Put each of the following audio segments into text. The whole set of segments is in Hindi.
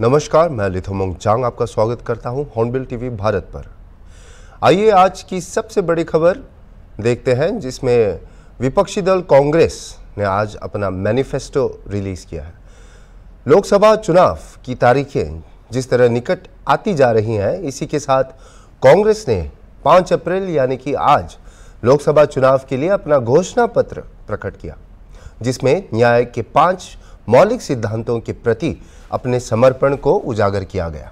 नमस्कार मैं लिथोमोंग चांग आपका स्वागत करता हूं हॉर्नबिल टीवी भारत पर आइए आज की सबसे बड़ी खबर देखते हैं जिसमें विपक्षी दल कांग्रेस ने आज अपना मैनिफेस्टो रिलीज़ किया है लोकसभा चुनाव की तारीखें जिस तरह निकट आती जा रही हैं इसी के साथ कांग्रेस ने 5 अप्रैल यानी कि आज लोकसभा चुनाव के लिए अपना घोषणा पत्र प्रकट किया जिसमें न्याय के पांच मौलिक सिद्धांतों के प्रति अपने समर्पण को उजागर किया गया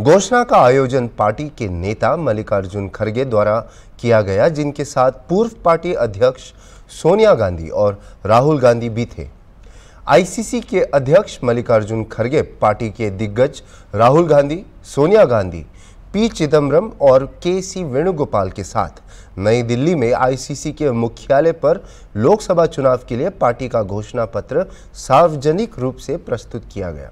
घोषणा का आयोजन पार्टी के नेता मल्लिकार्जुन खड़गे द्वारा किया गया जिनके साथ पूर्व पार्टी अध्यक्ष सोनिया गांधी और राहुल गांधी भी थे आईसीसी के अध्यक्ष मल्लिकार्जुन खड़गे पार्टी के दिग्गज राहुल गांधी सोनिया गांधी पी चिदम्बरम और के सी वेणुगोपाल के साथ नई दिल्ली में आईसीसी के मुख्यालय पर लोकसभा चुनाव के लिए पार्टी का घोषणा पत्र सार्वजनिक रूप से प्रस्तुत किया गया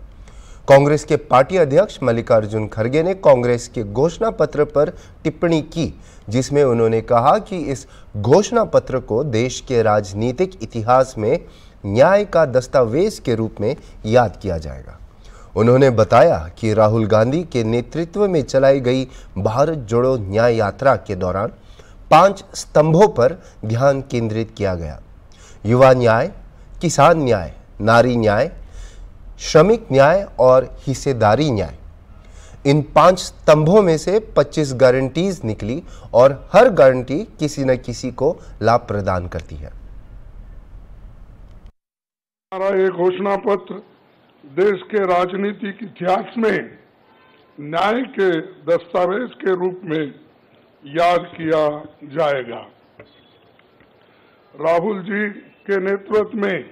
कांग्रेस के पार्टी अध्यक्ष मल्लिकार्जुन खड़गे ने कांग्रेस के घोषणा पत्र पर टिप्पणी की जिसमें उन्होंने कहा कि इस घोषणा पत्र को देश के राजनीतिक इतिहास में न्याय का दस्तावेज के रूप में याद किया जाएगा उन्होंने बताया कि राहुल गांधी के नेतृत्व में चलाई गई भारत जोड़ो न्याय यात्रा के दौरान पांच स्तंभों पर ध्यान केंद्रित किया गया युवा न्याय किसान न्याय नारी न्याय श्रमिक न्याय और हिस्सेदारी न्याय इन पांच स्तंभों में से 25 गारंटीज निकली और हर गारंटी किसी न किसी को लाभ प्रदान करती है हमारा ये घोषणा पत्र देश के राजनीतिक इतिहास में न्याय के दस्तावेज के रूप में याद किया जाएगा राहुल जी के नेतृत्व में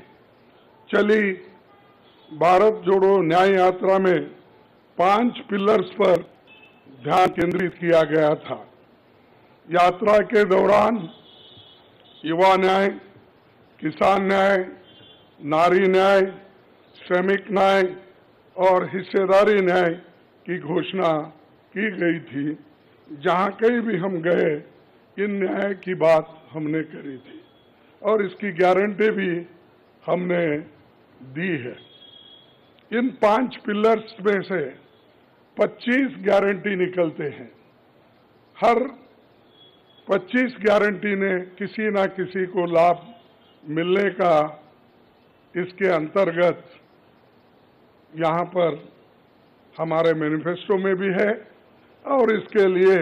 चली भारत जोड़ो न्याय यात्रा में पांच पिलर्स पर ध्यान केंद्रित किया गया था यात्रा के दौरान युवा न्याय किसान न्याय नारी न्याय श्रमिक न्याय और हिस्सेदारी न्याय की घोषणा की गई थी जहाँ कहीं भी हम गए ये न्याय की बात हमने करी थी और इसकी गारंटी भी हमने दी है इन पांच पिलर्स में से 25 गारंटी निकलते हैं हर 25 गारंटी ने किसी ना किसी को लाभ मिलने का इसके अंतर्गत यहाँ पर हमारे मैनिफेस्टो में भी है और इसके लिए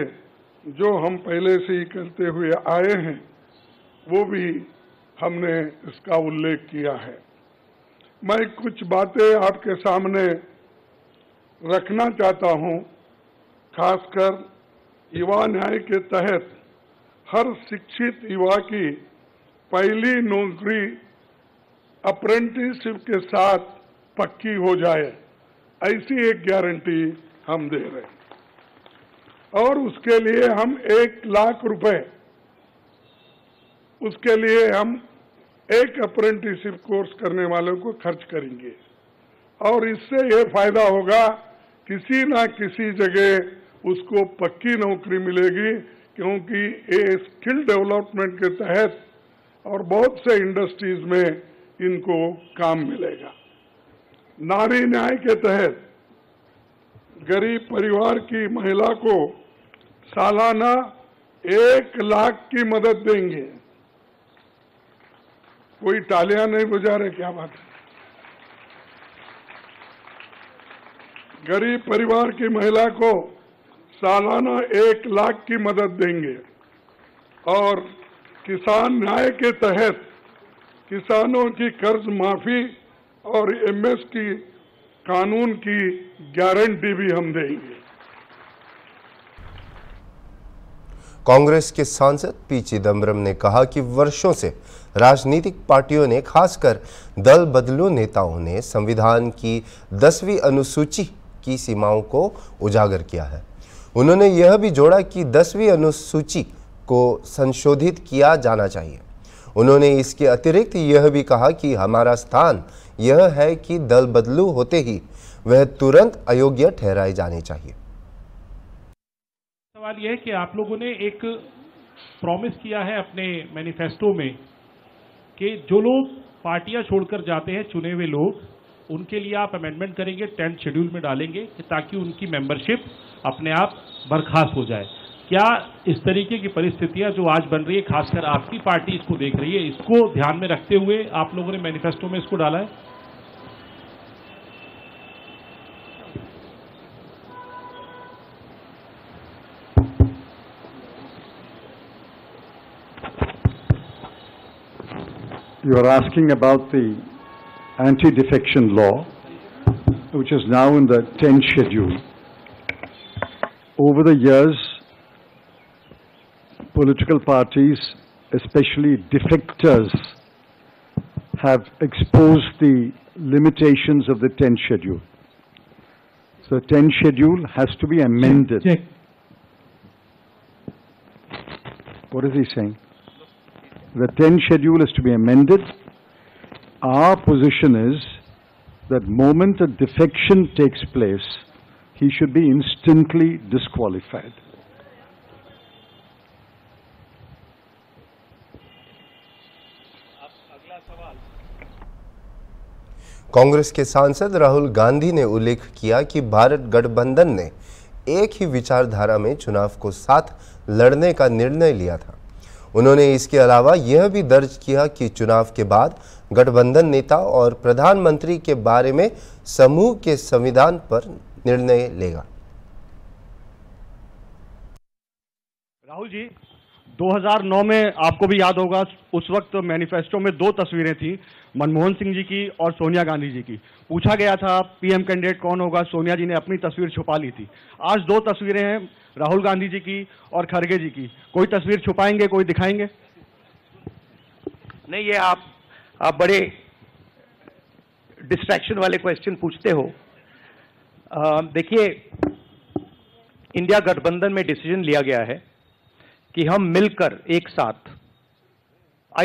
जो हम पहले से ही करते हुए आए हैं वो भी हमने इसका उल्लेख किया है मैं कुछ बातें आपके सामने रखना चाहता हूं, खासकर युवा न्याय के तहत हर शिक्षित युवा की पहली नौकरी अप्रेंटिसशिप के साथ पक्की हो जाए ऐसी एक गारंटी हम दे रहे हैं और उसके लिए हम एक लाख रुपए उसके लिए हम एक अप्रेंटिसशिप कोर्स करने वालों को खर्च करेंगे और इससे ये फायदा होगा किसी ना किसी जगह उसको पक्की नौकरी मिलेगी क्योंकि ये स्किल डेवलपमेंट के तहत और बहुत से इंडस्ट्रीज में इनको काम मिलेगा नारी न्याय के तहत गरीब परिवार की महिला को सालाना एक लाख की मदद देंगे कोई तालियां नहीं बुझा रहे क्या बात है गरीब परिवार की महिला को सालाना एक लाख की मदद देंगे और किसान न्याय के तहत किसानों की कर्ज माफी और एमएस की कानून की गारंटी भी हम देंगे कांग्रेस के सांसद पी चिदम्बरम ने कहा कि वर्षों से राजनीतिक पार्टियों ने खासकर दल बदलू नेताओं ने संविधान की दसवीं अनुसूची की सीमाओं को उजागर किया है उन्होंने यह भी जोड़ा कि दसवीं अनुसूची को संशोधित किया जाना चाहिए उन्होंने इसके अतिरिक्त यह भी कहा कि हमारा स्थान यह है कि दल बदलू होते ही वह तुरंत अयोग्य ठहराए जाने चाहिए सवाल यह है कि आप लोगों ने एक प्रॉमिस किया है अपने मैनिफेस्टो में कि जो लोग पार्टियां छोड़कर जाते हैं चुने हुए लोग उनके लिए आप अमेंडमेंट करेंगे टेंथ शेड्यूल में डालेंगे कि ताकि उनकी मेंबरशिप अपने आप बर्खास्त हो जाए क्या इस तरीके की परिस्थितियां जो आज बन रही है खासकर आपकी पार्टी इसको देख रही है इसको ध्यान में रखते हुए आप लोगों ने मैनिफेस्टो में इसको डाला है you are asking about the anti-defection law, which is now in the 10th schedule. Over the years, political parties, especially defectors, have exposed the limitations of the 10th schedule. So the 10th schedule has to be amended. Check, What is he saying? the 10 schedule is to be amended. Our position is that moment a defection takes place, he should be instantly disqualified. Congress के सांसद राहुल गांधी ने उल्लेख किया कि भारत गठबंधन ने एक ही विचारधारा में चुनाव को साथ लड़ने का निर्णय लिया था उन्होंने इसके अलावा यह भी दर्ज किया कि चुनाव के बाद गठबंधन नेता और प्रधानमंत्री के बारे में समूह के संविधान पर निर्णय लेगा राहुल जी 2009 में आपको भी याद होगा उस वक्त मैनिफेस्टो में दो तस्वीरें थी मनमोहन सिंह जी की और सोनिया गांधी जी की पूछा गया था पीएम कैंडिडेट कौन होगा सोनिया जी ने अपनी तस्वीर छुपा ली थी आज दो तस्वीरें हैं राहुल गांधी जी की और खड़गे जी की कोई तस्वीर छुपाएंगे कोई दिखाएंगे नहीं ये आप आप बड़े डिस्ट्रैक्शन वाले क्वेश्चन पूछते हो देखिए इंडिया गठबंधन में डिसीजन लिया गया है कि हम मिलकर एक साथ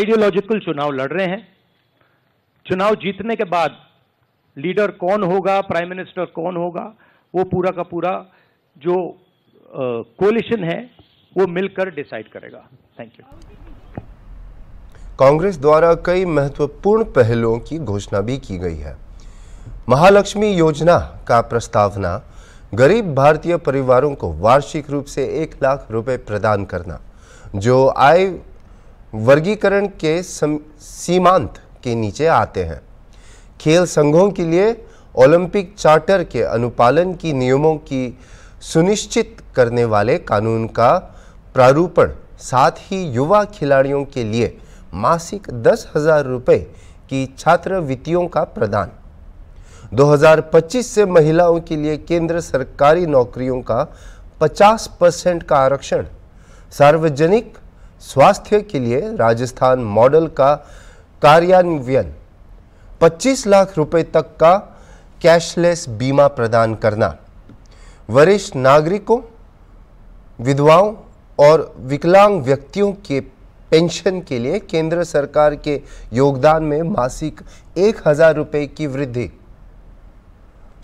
आइडियोलॉजिकल चुनाव लड़ रहे हैं चुनाव जीतने के बाद लीडर कौन होगा प्राइम मिनिस्टर कौन होगा वो पूरा का पूरा जो कोलिशन है वो मिलकर डिसाइड करेगा थैंक यू कांग्रेस द्वारा कई महत्वपूर्ण पहलुओं की घोषणा भी की गई है महालक्ष्मी योजना का प्रस्तावना गरीब भारतीय परिवारों को वार्षिक रूप से एक लाख रुपए प्रदान करना जो आय वर्गीकरण के सीमांत के नीचे आते हैं खेल संघों के लिए ओलंपिक चार्टर के अनुपालन की नियमों की सुनिश्चित करने वाले कानून का प्रारूपण साथ ही युवा खिलाड़ियों के लिए मासिक दस हजार रुपये की छात्रवृत्तियों का प्रदान 2025 से महिलाओं के लिए केंद्र सरकारी नौकरियों का 50 परसेंट का आरक्षण सार्वजनिक स्वास्थ्य के लिए राजस्थान मॉडल का कार्यान्वयन 25 लाख रुपए तक का कैशलेस बीमा प्रदान करना वरिष्ठ नागरिकों विधवाओं और विकलांग व्यक्तियों के पेंशन के लिए केंद्र सरकार के योगदान में मासिक एक हजार रुपये की वृद्धि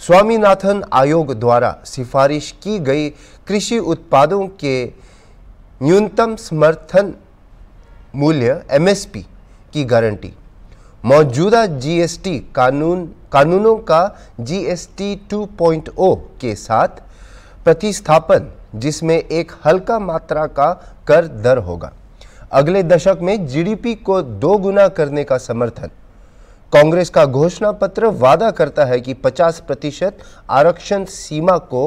स्वामीनाथन आयोग द्वारा सिफारिश की गई कृषि उत्पादों के न्यूनतम समर्थन मूल्य एमएसपी की गारंटी मौजूदा जीएसटी कानून कानूनों का जीएसटी 2.0 के साथ प्रतिस्थापन जिसमें एक हल्का मात्रा का कर दर होगा अगले दशक में जीडीपी को दो गुना करने का समर्थन कांग्रेस का घोषणा पत्र वादा करता है कि 50 प्रतिशत आरक्षण सीमा को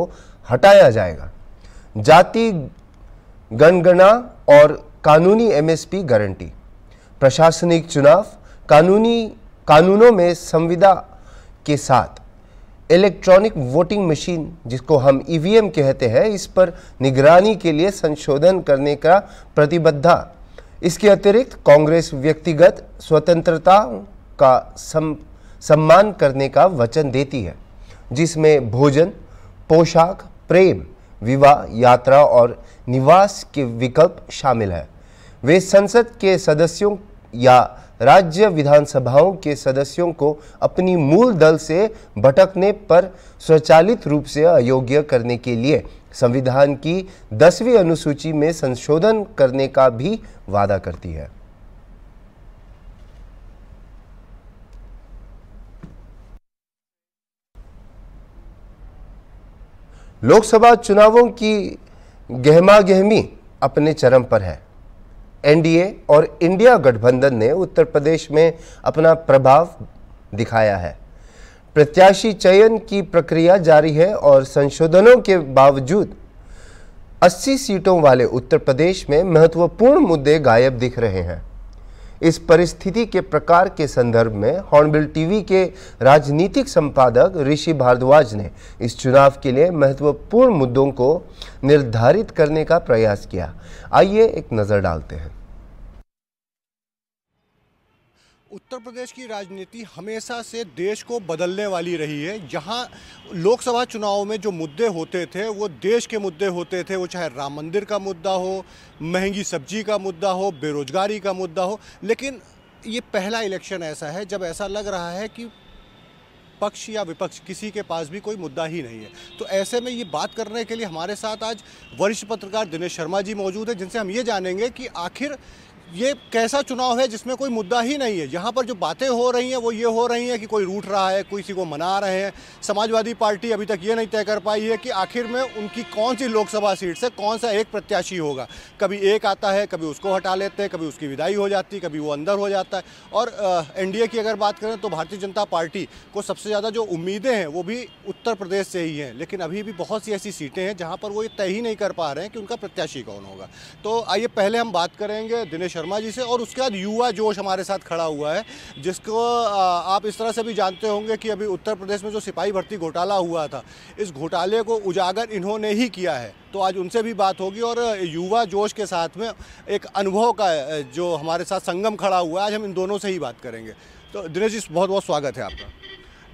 हटाया जाएगा जाति गणगणना और कानूनी एमएसपी गारंटी प्रशासनिक चुनाव कानूनी कानूनों में संविदा के साथ इलेक्ट्रॉनिक वोटिंग मशीन जिसको हम ईवीएम e कहते हैं इस पर निगरानी के लिए संशोधन करने का प्रतिबद्धा इसके अतिरिक्त कांग्रेस व्यक्तिगत स्वतंत्रता का सम, सम्मान करने का वचन देती है जिसमें भोजन पोशाक प्रेम विवाह यात्रा और निवास के विकल्प शामिल है वे संसद के सदस्यों या राज्य विधानसभाओं के सदस्यों को अपनी मूल दल से भटकने पर स्वचालित रूप से अयोग्य करने के लिए संविधान की दसवीं अनुसूची में संशोधन करने का भी वादा करती है लोकसभा चुनावों की गहमा गहमी अपने चरम पर है एनडीए और इंडिया गठबंधन ने उत्तर प्रदेश में अपना प्रभाव दिखाया है प्रत्याशी चयन की प्रक्रिया जारी है और संशोधनों के बावजूद 80 सीटों वाले उत्तर प्रदेश में महत्वपूर्ण मुद्दे गायब दिख रहे हैं इस परिस्थिति के प्रकार के संदर्भ में हॉर्नबिल टीवी के राजनीतिक संपादक ऋषि भारद्वाज ने इस चुनाव के लिए महत्वपूर्ण मुद्दों को निर्धारित करने का प्रयास किया आइए एक नज़र डालते हैं उत्तर प्रदेश की राजनीति हमेशा से देश को बदलने वाली रही है जहां लोकसभा चुनाव में जो मुद्दे होते थे वो देश के मुद्दे होते थे वो चाहे राम मंदिर का मुद्दा हो महंगी सब्जी का मुद्दा हो बेरोजगारी का मुद्दा हो लेकिन ये पहला इलेक्शन ऐसा है जब ऐसा लग रहा है कि पक्ष या विपक्ष किसी के पास भी कोई मुद्दा ही नहीं है तो ऐसे में ये बात करने के लिए हमारे साथ आज वरिष्ठ पत्रकार दिनेश शर्मा जी मौजूद है जिनसे हम ये जानेंगे कि आखिर ये कैसा चुनाव है जिसमें कोई मुद्दा ही नहीं है यहाँ पर जो बातें हो रही हैं वो ये हो रही हैं कि कोई रूठ रहा है कोई किसी को मना रहे हैं समाजवादी पार्टी अभी तक ये नहीं तय कर पाई है कि आखिर में उनकी कौन सी लोकसभा सीट से कौन सा एक प्रत्याशी होगा कभी एक आता है कभी उसको हटा लेते हैं कभी उसकी विदाई हो जाती कभी वो अंदर हो जाता है और एन की अगर बात करें तो भारतीय जनता पार्टी को सबसे ज़्यादा जो उम्मीदें हैं वो भी उत्तर प्रदेश से ही हैं लेकिन अभी भी बहुत सी ऐसी सीटें हैं जहाँ पर वो ये तय ही नहीं कर पा रहे हैं कि उनका प्रत्याशी कौन होगा तो आइए पहले हम बात करेंगे दिनेश शर्मा जी से और उसके बाद युवा जोश हमारे साथ खड़ा हुआ है जिसको आप इस तरह से भी जानते होंगे कि अभी उत्तर प्रदेश में जो सिपाही भर्ती घोटाला हुआ था इस घोटाले को उजागर इन्होंने ही किया है तो आज उनसे भी बात होगी और युवा जोश के साथ में एक अनुभव का जो हमारे साथ संगम खड़ा हुआ है आज हम इन दोनों से ही बात करेंगे तो दिनेश जी बहुत बहुत स्वागत है आपका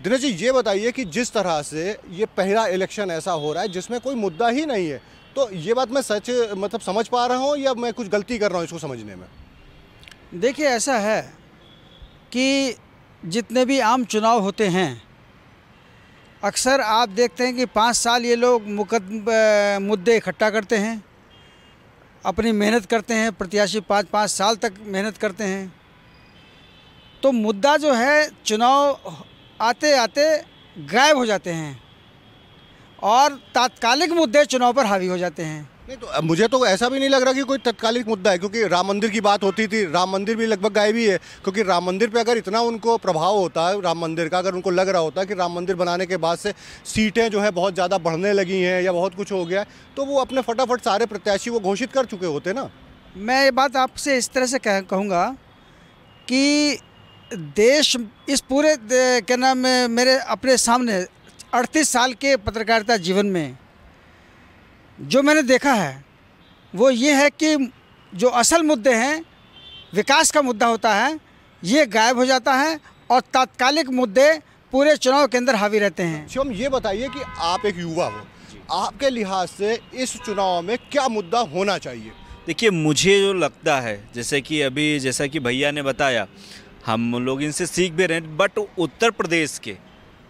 दिनेश जी ये बताइए कि जिस तरह से ये पहला इलेक्शन ऐसा हो रहा है जिसमें कोई मुद्दा ही नहीं है तो ये बात मैं सच मतलब समझ पा रहा हूँ या मैं कुछ गलती कर रहा हूँ इसको समझने में देखिए ऐसा है कि जितने भी आम चुनाव होते हैं अक्सर आप देखते हैं कि पाँच साल ये लोग मुकद मुद्दे इकट्ठा करते हैं अपनी मेहनत करते हैं प्रत्याशी पाँच पाँच साल तक मेहनत करते हैं तो मुद्दा जो है चुनाव आते आते गायब हो जाते हैं और तात्कालिक मुद्दे चुनाव पर हावी हो जाते हैं नहीं तो मुझे तो ऐसा भी नहीं लग रहा कि कोई तत्कालिक मुद्दा है क्योंकि राम मंदिर की बात होती थी राम मंदिर भी लगभग गायब ही है क्योंकि राम मंदिर पे अगर इतना उनको प्रभाव होता है राम मंदिर का अगर उनको लग रहा होता कि राम मंदिर बनाने के बाद से सीटें जो है बहुत ज़्यादा बढ़ने लगी हैं या बहुत कुछ हो गया तो वो अपने फटाफट सारे प्रत्याशी वो घोषित कर चुके होते ना मैं ये बात आपसे इस तरह से कह कहूँगा कि देश इस पूरे क्या नाम मेरे अपने सामने अड़तीस साल के पत्रकारिता जीवन में जो मैंने देखा है वो ये है कि जो असल मुद्दे हैं विकास का मुद्दा होता है ये गायब हो जाता है और तात्कालिक मुद्दे पूरे चुनाव के अंदर हावी रहते हैं शिवम अच्छा, ये बताइए कि आप एक युवा हो आपके लिहाज से इस चुनाव में क्या मुद्दा होना चाहिए देखिए मुझे जो लगता है जैसे कि अभी जैसा कि भैया ने बताया हम लोग इनसे सीख भी रहे हैं बट उत्तर प्रदेश के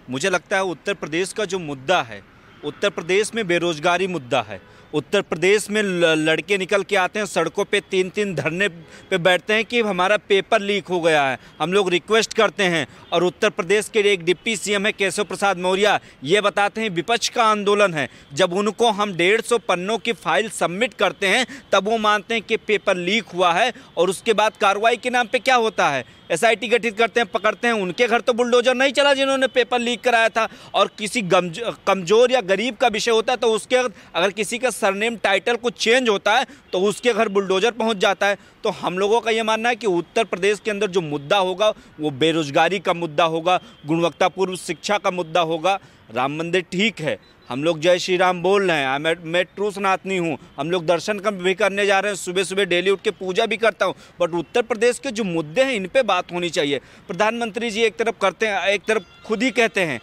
मुझे लगता है उत्तर प्रदेश का जो मुद्दा है उत्तर प्रदेश में बेरोजगारी मुद्दा है उत्तर प्रदेश में लड़के निकल के आते हैं सड़कों पे तीन तीन धरने पे बैठते हैं कि हमारा पेपर लीक हो गया है हम लोग रिक्वेस्ट करते हैं और उत्तर प्रदेश के एक डिप्टी सीएम है केशव प्रसाद मौर्य ये बताते हैं विपक्ष का आंदोलन है जब उनको हम डेढ़ सौ पन्नों की फाइल सबमिट करते हैं तब वो मानते हैं कि पेपर लीक हुआ है और उसके बाद कार्रवाई के नाम पर क्या होता है एसआईटी गठित करते हैं पकड़ते हैं उनके घर तो बुलडोजर नहीं चला जिन्होंने पेपर लीक कराया था और किसी कमज़ोर या गरीब का विषय होता है तो उसके अगर किसी का सरनेम टाइटल कुछ चेंज होता है तो उसके घर बुलडोजर पहुँच जाता है तो हम लोगों का ये मानना है कि उत्तर प्रदेश के अंदर जो मुद्दा होगा वो बेरोजगारी का मुद्दा होगा गुणवत्तापूर्व शिक्षा का मुद्दा होगा राम मंदिर ठीक है हम लोग जय श्री राम बोल रहे हैं मैं मैं ट्रू सनातनी हूँ हम लोग दर्शन भी करने जा रहे हैं सुबह सुबह डेली उठ के पूजा भी करता हूँ बट उत्तर प्रदेश के जो मुद्दे हैं इन पर बात होनी चाहिए प्रधानमंत्री जी एक तरफ करते हैं एक तरफ खुद ही कहते हैं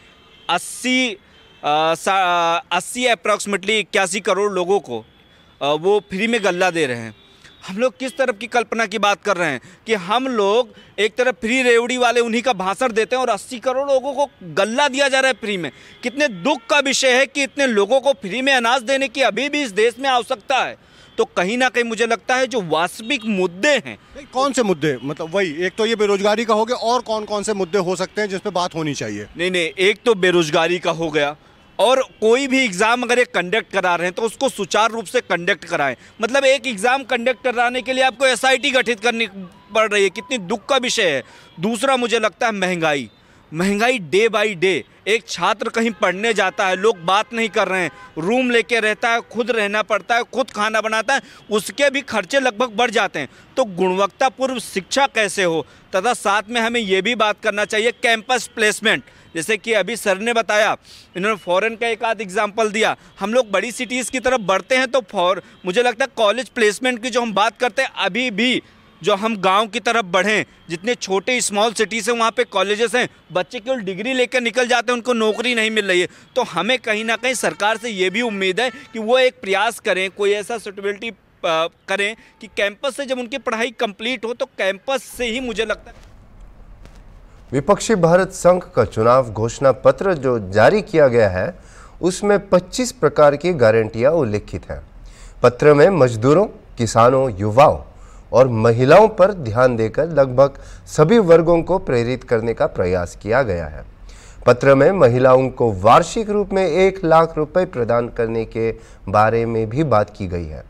अस्सी अस्सी अप्रॉक्सीमेटली इक्यासी करोड़ लोगों को आ, वो फ्री में गल्ला दे रहे हैं हम लोग किस तरफ की कल्पना की बात कर रहे हैं कि हम लोग एक तरफ फ्री रेवड़ी वाले उन्हीं का भाषण देते हैं और 80 करोड़ लोगों को गल्ला दिया जा रहा है फ्री में कितने दुख का विषय है कि इतने लोगों को फ्री में अनाज देने की अभी भी इस देश में आवश्यकता है तो कहीं ना कहीं मुझे लगता है जो वास्तविक मुद्दे हैं कौन से मुद्दे मतलब वही एक तो ये बेरोजगारी का हो गया और कौन कौन से मुद्दे हो सकते हैं जिसपे बात होनी चाहिए नहीं नहीं एक तो बेरोजगारी का हो गया और कोई भी एग्ज़ाम अगर ये कंडक्ट करा रहे हैं तो उसको सुचारू रूप से कंडक्ट कराएं मतलब एक एग्ज़ाम कंडक्ट कराने के लिए आपको एस गठित करनी पड़ रही है कितनी दुख का विषय है दूसरा मुझे लगता है महंगाई महंगाई डे बाई डे एक छात्र कहीं पढ़ने जाता है लोग बात नहीं कर रहे हैं रूम लेके रहता है खुद रहना पड़ता है खुद खाना बनाता है उसके भी खर्चे लगभग बढ़ जाते हैं तो गुणवत्तापूर्व शिक्षा कैसे हो तथा साथ में हमें यह भी बात करना चाहिए कैंपस प्लेसमेंट जैसे कि अभी सर ने बताया इन्होंने फॉरेन का एक आध एग्जाम्पल दिया हम लोग बड़ी सिटीज़ की तरफ बढ़ते हैं तो फॉर मुझे लगता है कॉलेज प्लेसमेंट की जो हम बात करते हैं अभी भी जो हम गांव की तरफ बढ़ें जितने छोटे स्मॉल सिटीज़ हैं वहाँ पे कॉलेजेस हैं बच्चे केवल डिग्री लेकर निकल जाते हैं उनको नौकरी नहीं मिल रही है तो हमें कहीं ना कहीं सरकार से ये भी उम्मीद है कि वो एक प्रयास करें कोई ऐसा सुटेबिलिटी करें कि कैंपस से जब उनकी पढ़ाई कंप्लीट हो तो कैंपस से ही मुझे लगता है विपक्षी भारत संघ का चुनाव घोषणा पत्र जो जारी किया गया है उसमें 25 प्रकार की गारंटियां उल्लिखित हैं पत्र में मजदूरों किसानों युवाओं और महिलाओं पर ध्यान देकर लगभग सभी वर्गों को प्रेरित करने का प्रयास किया गया है पत्र में महिलाओं को वार्षिक रूप में एक लाख रुपए प्रदान करने के बारे में भी बात की गई है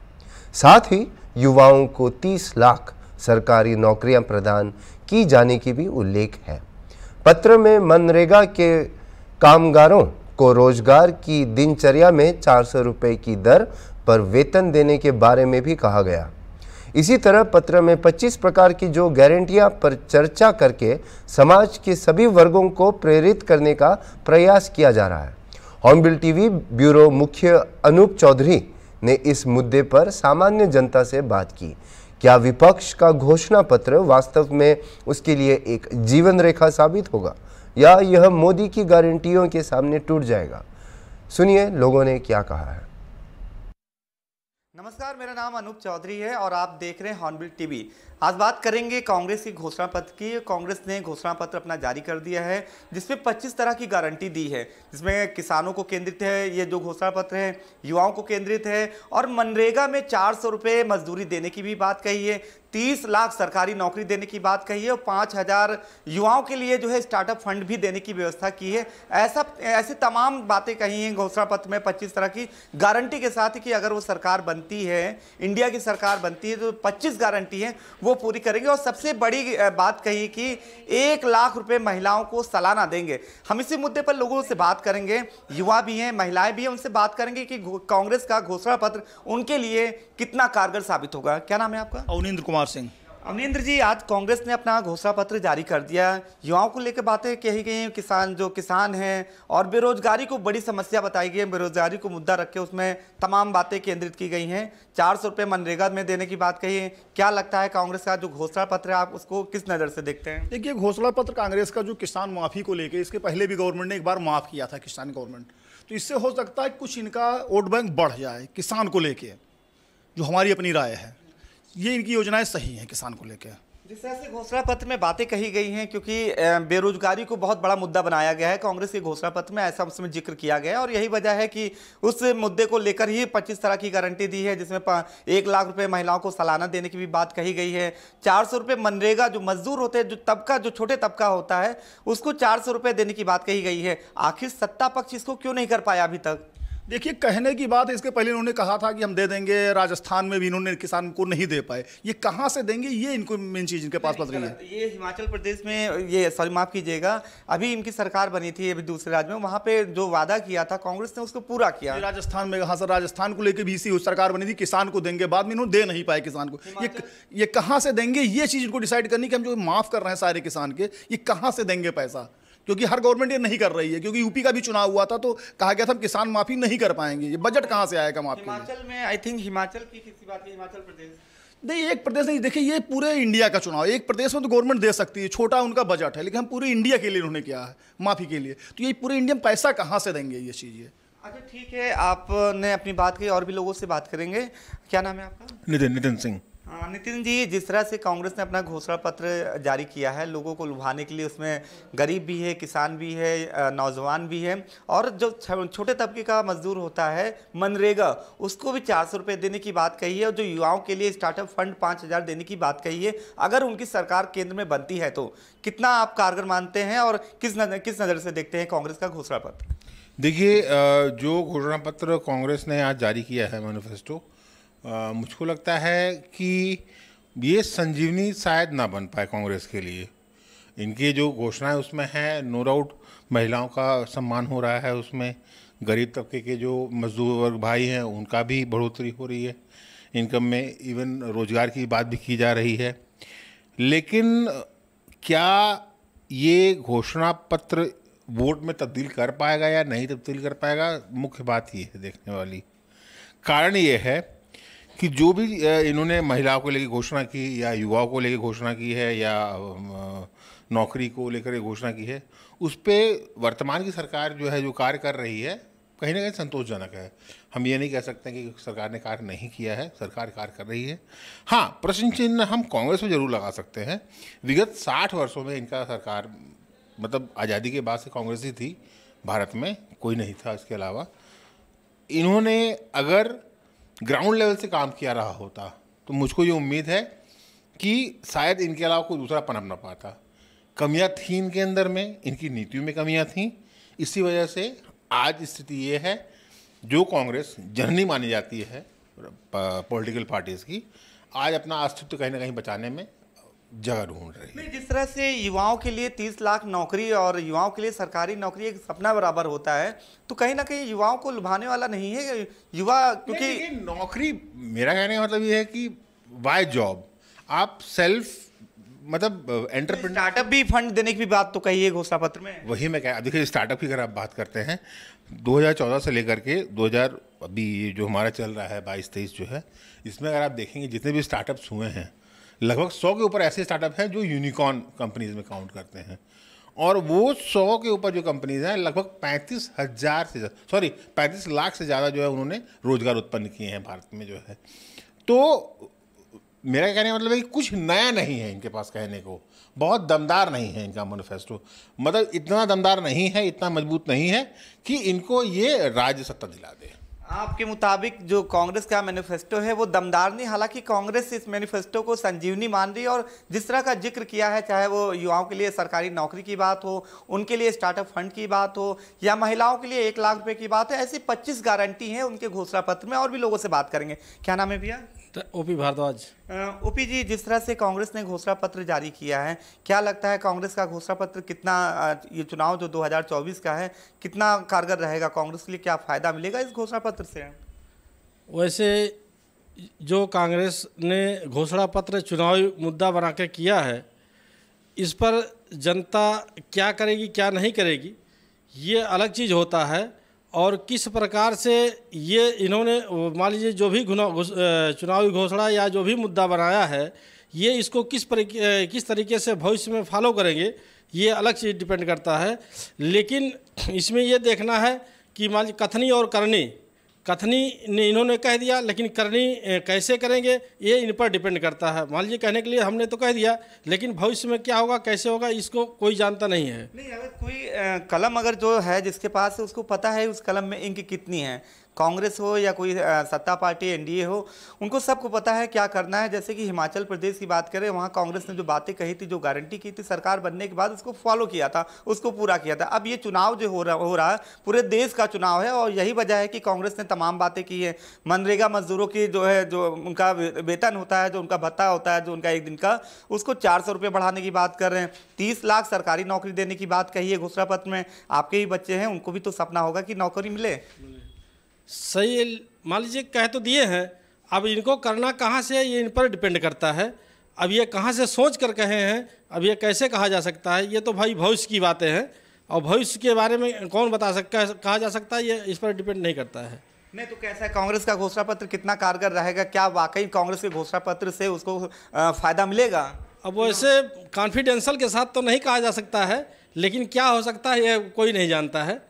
साथ ही युवाओं को 30 लाख सरकारी नौकरियां प्रदान की जाने की भी उल्लेख है पत्र में मनरेगा के कामगारों को रोजगार की दिनचर्या में चार सौ की दर पर वेतन देने के बारे में भी कहा गया इसी तरह पत्र में 25 प्रकार की जो गारंटियां पर चर्चा करके समाज के सभी वर्गों को प्रेरित करने का प्रयास किया जा रहा है हॉर्नबिल टीवी ब्यूरो मुख्य अनूप चौधरी ने इस मुद्दे पर सामान्य जनता से बात की क्या विपक्ष का घोषणा पत्र वास्तव में उसके लिए एक जीवन रेखा साबित होगा या यह मोदी की गारंटियों के सामने टूट जाएगा सुनिए लोगों ने क्या कहा है नमस्कार मेरा नाम अनूप चौधरी है और आप देख रहे हैं हॉर्नबिल टीवी आज बात करेंगे कांग्रेस के घोषणा पत्र की कांग्रेस ने घोषणा पत्र अपना जारी कर दिया है जिसमें 25 तरह की गारंटी दी है जिसमें किसानों को केंद्रित है ये जो घोषणा पत्र है युवाओं को केंद्रित है और मनरेगा में चार सौ रुपये मजदूरी देने की भी बात कही है तीस लाख सरकारी नौकरी देने की बात कही है और पाँच हज़ार युवाओं के लिए जो है स्टार्टअप फंड भी देने की व्यवस्था की है ऐसा ऐसी तमाम बातें कही हैं घोषणा पत्र में पच्चीस तरह की गारंटी के साथ कि अगर वो सरकार बनती है इंडिया की सरकार बनती है तो पच्चीस गारंटी है वो वो पूरी करेंगे और सबसे बड़ी बात कही कि एक लाख रुपए महिलाओं को सालाना देंगे हम इसी मुद्दे पर लोगों से बात करेंगे युवा भी हैं महिलाएं भी हैं उनसे बात करेंगे कि कांग्रेस का घोषणा पत्र उनके लिए कितना कारगर साबित होगा क्या नाम है आपका अवनिंद्र कुमार सिंह अमरेंद्र जी आज कांग्रेस ने अपना घोषणा पत्र जारी कर दिया युवाओं को लेकर बातें कही गई हैं किसान जो किसान हैं और बेरोजगारी को बड़ी समस्या बताई गई है बेरोजगारी को मुद्दा रख के उसमें तमाम बातें केंद्रित की गई हैं चार सौ रुपये मनरेगा में देने की बात कही है क्या लगता है कांग्रेस का जो घोषणा पत्र है आप उसको किस नज़र से देखते हैं देखिए घोषणा पत्र कांग्रेस का जो किसान माफ़ी को लेकर इसके पहले भी गवर्नमेंट ने एक बार माफ़ किया था किसान गवर्नमेंट तो इससे हो सकता है कुछ इनका वोट बैंक बढ़ जाए किसान को लेके जो हमारी अपनी राय है ये इनकी योजनाएं सही हैं किसान को लेकर जिस तरह से घोषणा पत्र में बातें कही गई हैं क्योंकि बेरोजगारी को बहुत बड़ा मुद्दा बनाया गया है कांग्रेस के घोषणा पत्र में ऐसा उसमें जिक्र किया गया है और यही वजह है कि उस मुद्दे को लेकर ही 25 तरह की गारंटी दी है जिसमें एक लाख रुपए महिलाओं को सालाना देने की भी बात कही गई है चार सौ रुपये मनरेगा जो मजदूर होते हैं जो तबका जो छोटे तबका होता है उसको चार सौ रुपये देने की बात कही गई है आखिर सत्ता पक्ष इसको क्यों नहीं कर पाया अभी तक देखिए कहने की बात है इसके पहले इन्होंने कहा था कि हम दे देंगे राजस्थान में भी इन्होंने किसान को नहीं दे पाए ये कहाँ से देंगे ये इनको मेन चीज़ इनके पास पड़ है ये हिमाचल प्रदेश में ये सॉरी माफ़ कीजिएगा अभी इनकी सरकार बनी थी अभी दूसरे राज्य में वहाँ पे जो वादा किया था कांग्रेस ने उसको पूरा किया राजस्थान में हाँ सर राजस्थान को लेकर भी इसी सरकार बनी थी किसान को देंगे बाद में इन्होंने दे नहीं पाए किसान को ये ये कहाँ से देंगे ये चीज़ इनको डिसाइड करनी कि हम जो माफ़ कर रहे हैं सारे किसान के ये कहाँ से देंगे पैसा क्योंकि हर गवर्नमेंट ये नहीं कर रही है क्योंकि यूपी का भी चुनाव हुआ था तो कहा गया था हम किसान माफ़ी नहीं कर पाएंगे ये बजट कहाँ से आएगा माफ़ी हिमाचल में आई थिंक हिमाचल की किसी बात हिमाचल प्रदेश नहीं एक प्रदेश नहीं देखिए ये पूरे इंडिया का चुनाव एक प्रदेश में तो गवर्नमेंट दे सकती है छोटा उनका बजट है लेकिन हम पूरे इंडिया के लिए उन्होंने किया है माफ़ी के लिए तो ये पूरे इंडिया में पैसा कहाँ से देंगे ये चीज़ ये अच्छा ठीक है आपने अपनी बात की और भी लोगों से बात करेंगे क्या नाम है आपका नितिन नितिन सिंह हाँ, नितिन जी जिस तरह से कांग्रेस ने अपना घोषणा पत्र जारी किया है लोगों को लुभाने के लिए उसमें गरीब भी है किसान भी है नौजवान भी है और जो छोटे तबके का मजदूर होता है मनरेगा उसको भी चार सौ रुपये देने की बात कही है और जो युवाओं के लिए स्टार्टअप फंड पाँच हज़ार देने की बात कही है अगर उनकी सरकार केंद्र में बनती है तो कितना आप कारगर मानते हैं और किस नजर किस नज़र से देखते हैं कांग्रेस का घोषणा पत्र देखिए जो घोषणा पत्र कांग्रेस ने आज जारी किया है मैनिफेस्टो मुझको लगता है कि ये संजीवनी शायद ना बन पाए कांग्रेस के लिए इनकी जो घोषणाएं उसमें हैं नो डाउट महिलाओं का सम्मान हो रहा है उसमें गरीब तबके के जो मजदूर वर्ग भाई हैं उनका भी बढ़ोतरी हो रही है इनकम में इवन रोज़गार की बात भी की जा रही है लेकिन क्या ये घोषणा पत्र वोट में तब्दील कर पाएगा या नहीं तब्दील कर पाएगा मुख्य बात ये है देखने वाली कारण ये है कि जो भी इन्होंने महिलाओं को लेकर घोषणा की या युवाओं को लेकर घोषणा की है या नौकरी को लेकर घोषणा की है उस पर वर्तमान की सरकार जो है जो कार्य कर रही है कहीं ना कहीं संतोषजनक है हम ये नहीं कह सकते कि सरकार ने कार्य नहीं किया है सरकार कार्य कर रही है हाँ प्रश्न चिन्ह हम कांग्रेस में जरूर लगा सकते हैं विगत साठ वर्षों में इनका सरकार मतलब आज़ादी के बाद से कांग्रेस ही थी भारत में कोई नहीं था इसके अलावा इन्होंने अगर ग्राउंड लेवल से काम किया रहा होता तो मुझको ये उम्मीद है कि शायद इनके अलावा कोई दूसरा पनप ना पाता कमियाँ थी इनके अंदर में इनकी नीतियों में कमियाँ थीं इसी वजह से आज स्थिति ये है जो कांग्रेस जननी मानी जाती है पॉलिटिकल पार्टीज़ की आज अपना अस्तित्व कहीं ना कहीं बचाने में जगह ढूंढ रही है जिस तरह से युवाओं के लिए तीस लाख नौकरी और युवाओं के लिए सरकारी नौकरी एक सपना बराबर होता है तो कहीं ना कहीं युवाओं को लुभाने वाला नहीं है युवा क्योंकि नौकरी मेरा कहने का मतलब ये है कि वाई जॉब आप सेल्फ मतलब एंटरप्रेन uh, स्टार्टअप भी फंड देने की भी बात तो कही है घोषणा पत्र में वही मैं कह देखिए स्टार्टअप की अगर आप बात करते हैं 2014 से लेकर के 2000 अभी जो हमारा चल रहा है बाईस तेईस जो है इसमें अगर आप देखेंगे जितने भी स्टार्टअप्स हुए हैं लगभग सौ के ऊपर ऐसे स्टार्टअप हैं जो यूनिकॉर्न कंपनीज में काउंट करते हैं और वो सौ के ऊपर जो कंपनीज हैं लगभग पैंतीस हज़ार से सॉरी पैंतीस लाख से ज़्यादा जो है उन्होंने रोज़गार उत्पन्न किए हैं भारत में जो है तो मेरा कहने का मतलब है कि कुछ नया नहीं है इनके पास कहने को बहुत दमदार नहीं है इनका मैनिफेस्टो मतलब इतना दमदार नहीं है इतना मजबूत नहीं है कि इनको ये राज्य सत्ता दिला दे आपके मुताबिक जो कांग्रेस का मैनिफेस्टो है वो दमदार नहीं हालांकि कांग्रेस इस मैनिफेस्टो को संजीवनी मान रही है और जिस तरह का जिक्र किया है चाहे वो युवाओं के लिए सरकारी नौकरी की बात हो उनके लिए स्टार्टअप फंड की बात हो या महिलाओं के लिए एक लाख रुपये की बात है ऐसी पच्चीस गारंटी हैं उनके घोषणा पत्र में और भी लोगों से बात करेंगे क्या नाम है भैया ओपी भारद्वाज ओपी जी जिस तरह से कांग्रेस ने घोषणा पत्र जारी किया है क्या लगता है कांग्रेस का घोषणा पत्र कितना ये चुनाव जो 2024 का है कितना कारगर रहेगा कांग्रेस के लिए क्या फ़ायदा मिलेगा इस घोषणा पत्र से वैसे जो कांग्रेस ने घोषणा पत्र चुनावी मुद्दा बना के किया है इस पर जनता क्या करेगी क्या नहीं करेगी ये अलग चीज़ होता है और किस प्रकार से ये इन्होंने मान लीजिए जो भी चुनावी घोषणा या जो भी मुद्दा बनाया है ये इसको किस पर किस तरीके से भविष्य में फॉलो करेंगे ये अलग चीज़ डिपेंड करता है लेकिन इसमें यह देखना है कि मान लीजिए कथनी और करनी कथनी ने इन्होंने कह दिया लेकिन करनी कैसे करेंगे ये इन पर डिपेंड करता है मान लीजिए कहने के लिए हमने तो कह दिया लेकिन भविष्य में क्या होगा कैसे होगा इसको कोई जानता नहीं है नहीं अगर कोई कलम अगर जो है जिसके पास उसको पता है उस कलम में इंक कितनी है कांग्रेस हो या कोई सत्ता पार्टी एनडीए हो उनको सबको पता है क्या करना है जैसे कि हिमाचल प्रदेश की बात करें वहाँ कांग्रेस ने जो बातें कही थी जो गारंटी की थी सरकार बनने के बाद उसको फॉलो किया था उसको पूरा किया था अब ये चुनाव जो हो रहा हो रहा है पूरे देश का चुनाव है और यही वजह है कि कांग्रेस ने तमाम बातें की है मनरेगा मजदूरों की जो है जो उनका वेतन होता है जो उनका भत्ता होता है जो उनका एक दिन का उसको चार सौ रुपये बढ़ाने की बात कर रहे हैं तीस लाख सरकारी नौकरी देने की बात कही है घोषणा पत्र में आपके ही बच्चे हैं उनको भी तो सपना होगा कि नौकरी मिले सही मान लीजिए कह तो दिए हैं अब इनको करना कहाँ से ये इन पर डिपेंड करता है अब ये कहाँ से सोच कर कहे हैं अब ये कैसे कहा जा सकता है ये तो भाई भविष्य की बातें हैं और भविष्य के बारे में कौन बता सकता है कहा जा सकता है ये इस पर डिपेंड नहीं करता है नहीं तो कैसा है कांग्रेस का घोषणा पत्र कितना कारगर रहेगा क्या वाकई कांग्रेस के घोषणा पत्र से उसको फ़ायदा मिलेगा अब वैसे कॉन्फिडेंशल के साथ तो नहीं कहा जा सकता है लेकिन क्या हो सकता है ये कोई नहीं जानता है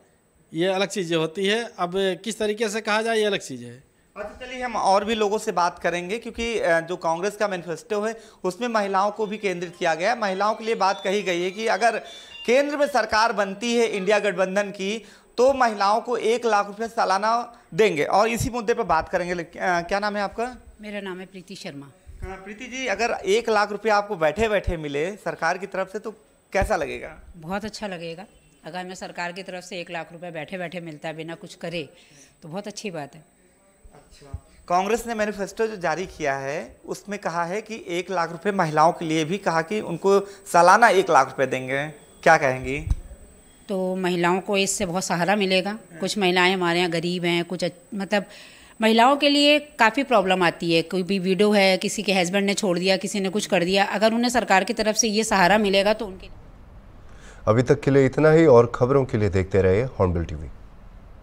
ये अलग चीज़ें होती है अब किस तरीके से कहा जाए ये अलग चीज़ है अच्छा चलिए हम और भी लोगों से बात करेंगे क्योंकि जो कांग्रेस का मैनिफेस्टो है उसमें महिलाओं को भी केंद्रित किया गया है महिलाओं के लिए बात कही गई है कि अगर केंद्र में सरकार बनती है इंडिया गठबंधन की तो महिलाओं को एक लाख रुपये सालाना देंगे और इसी मुद्दे पर बात करेंगे क्या नाम है आपका मेरा नाम है प्रीति शर्मा प्रीति जी अगर एक लाख रुपये आपको बैठे बैठे मिले सरकार की तरफ से तो कैसा लगेगा बहुत अच्छा लगेगा अगर हमें सरकार की तरफ से एक लाख रुपए बैठे बैठे मिलता है बिना कुछ करे तो बहुत अच्छी बात है अच्छा कांग्रेस ने मैनिफेस्टो जो जारी किया है उसमें कहा है कि एक लाख रुपए महिलाओं के लिए भी कहा कि उनको सालाना एक लाख रुपए देंगे क्या कहेंगी तो महिलाओं को इससे बहुत सहारा मिलेगा कुछ महिलाएं हमारे यहाँ गरीब हैं कुछ मतलब महिलाओं के लिए काफ़ी प्रॉब्लम आती है कोई भी वीडियो है किसी के हस्बैंड ने छोड़ दिया किसी ने कुछ कर दिया अगर उन्हें सरकार की तरफ से ये सहारा मिलेगा तो उनके अभी तक के लिए इतना ही और खबरों के लिए देखते रहिए हॉर्नबिल टीवी